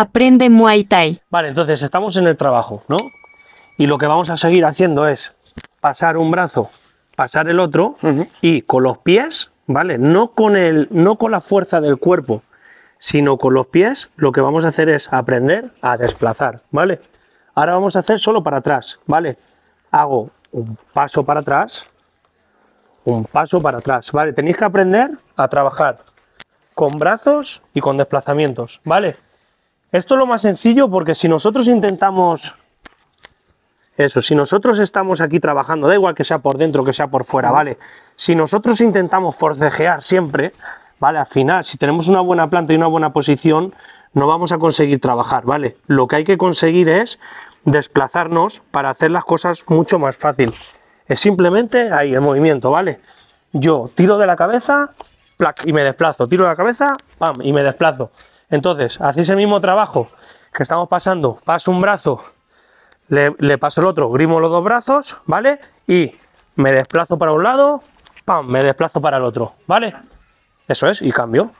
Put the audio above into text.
Aprende Muay Thai. Vale, entonces estamos en el trabajo, ¿no? Y lo que vamos a seguir haciendo es pasar un brazo, pasar el otro y con los pies, ¿vale? No con, el, no con la fuerza del cuerpo, sino con los pies, lo que vamos a hacer es aprender a desplazar, ¿vale? Ahora vamos a hacer solo para atrás, ¿vale? Hago un paso para atrás, un paso para atrás, ¿vale? Tenéis que aprender a trabajar con brazos y con desplazamientos, ¿vale? Esto es lo más sencillo porque si nosotros intentamos... Eso, si nosotros estamos aquí trabajando, da igual que sea por dentro, que sea por fuera, ¿vale? Si nosotros intentamos forcejear siempre, ¿vale? Al final, si tenemos una buena planta y una buena posición, no vamos a conseguir trabajar, ¿vale? Lo que hay que conseguir es desplazarnos para hacer las cosas mucho más fácil. Es simplemente ahí el movimiento, ¿vale? Yo tiro de la cabeza, plac, y me desplazo, tiro de la cabeza, pam, y me desplazo. Entonces, hacéis el mismo trabajo que estamos pasando, paso un brazo, le, paso el otro, grimo los dos brazos, ¿vale? Y me desplazo para un lado, ¡pam! Me desplazo para el otro, ¿vale? Eso es, y cambio.